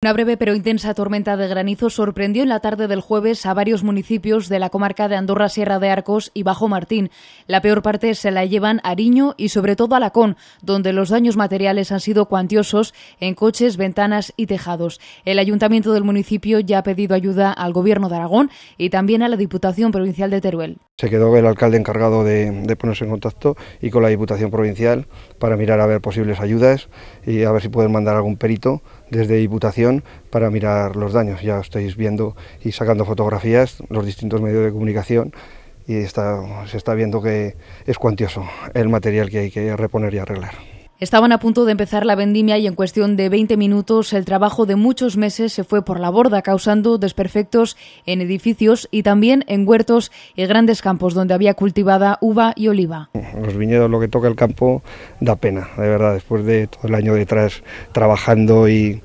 Una breve pero intensa tormenta de granizo sorprendió en la tarde del jueves a varios municipios de la comarca de Andorra, Sierra de Arcos y Bajo Martín. La peor parte se la llevan a Ariño y sobre todo a Lacón, donde los daños materiales han sido cuantiosos en coches, ventanas y tejados. El ayuntamiento del municipio ya ha pedido ayuda al gobierno de Aragón y también a la Diputación Provincial de Teruel. Se quedó el alcalde encargado de, de ponerse en contacto y con la Diputación Provincial para mirar a ver posibles ayudas y a ver si pueden mandar algún perito desde Diputación para mirar los daños. Ya estáis viendo y sacando fotografías los distintos medios de comunicación y está, se está viendo que es cuantioso el material que hay que reponer y arreglar. Estaban a punto de empezar la vendimia y en cuestión de 20 minutos el trabajo de muchos meses se fue por la borda, causando desperfectos en edificios y también en huertos y grandes campos donde había cultivada uva y oliva. Los viñedos lo que toca el campo da pena, de verdad, después de todo el año detrás trabajando y,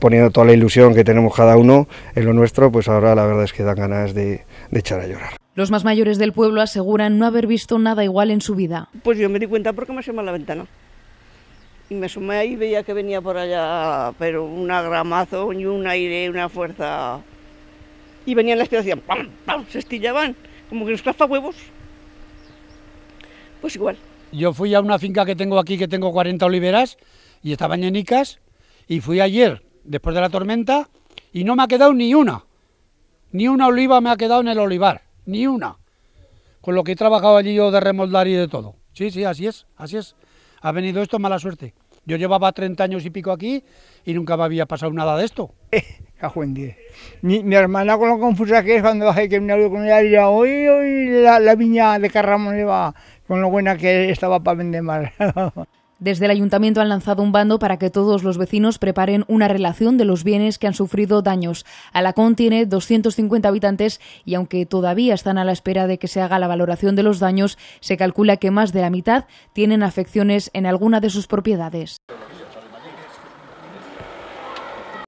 poniendo toda la ilusión que tenemos cada uno en lo nuestro, pues ahora la verdad es que dan ganas de, de echar a llorar. Los más mayores del pueblo aseguran no haber visto nada igual en su vida. Pues yo me di cuenta porque me asomé la ventana y me sumé ahí y veía que venía por allá, pero una gramazo y un aire, una fuerza. Y venían las piedras y ¡pam, pam! Se estillaban, como que nos clava huevos. Pues igual. Yo fui a una finca que tengo aquí, que tengo 40 oliveras, y estaban llenicas, y fui ayer, después de la tormenta, y no me ha quedado ni una. Ni una oliva me ha quedado en el olivar, ni una. Con lo que he trabajado allí yo de remoldar y de todo. Sí, sí, así es, así es. Ha venido esto mala suerte. Yo llevaba 30 años y pico aquí y nunca me había pasado nada de esto. cajo en Mi, hermana con lo confusa que es cuando bajé que me con ella, hoy, hoy la, viña de Carramón va con lo buena que estaba para vender mal. Desde el ayuntamiento han lanzado un bando para que todos los vecinos preparen una relación de los bienes que han sufrido daños. Alacón tiene 250 habitantes y aunque todavía están a la espera de que se haga la valoración de los daños, se calcula que más de la mitad tienen afecciones en alguna de sus propiedades.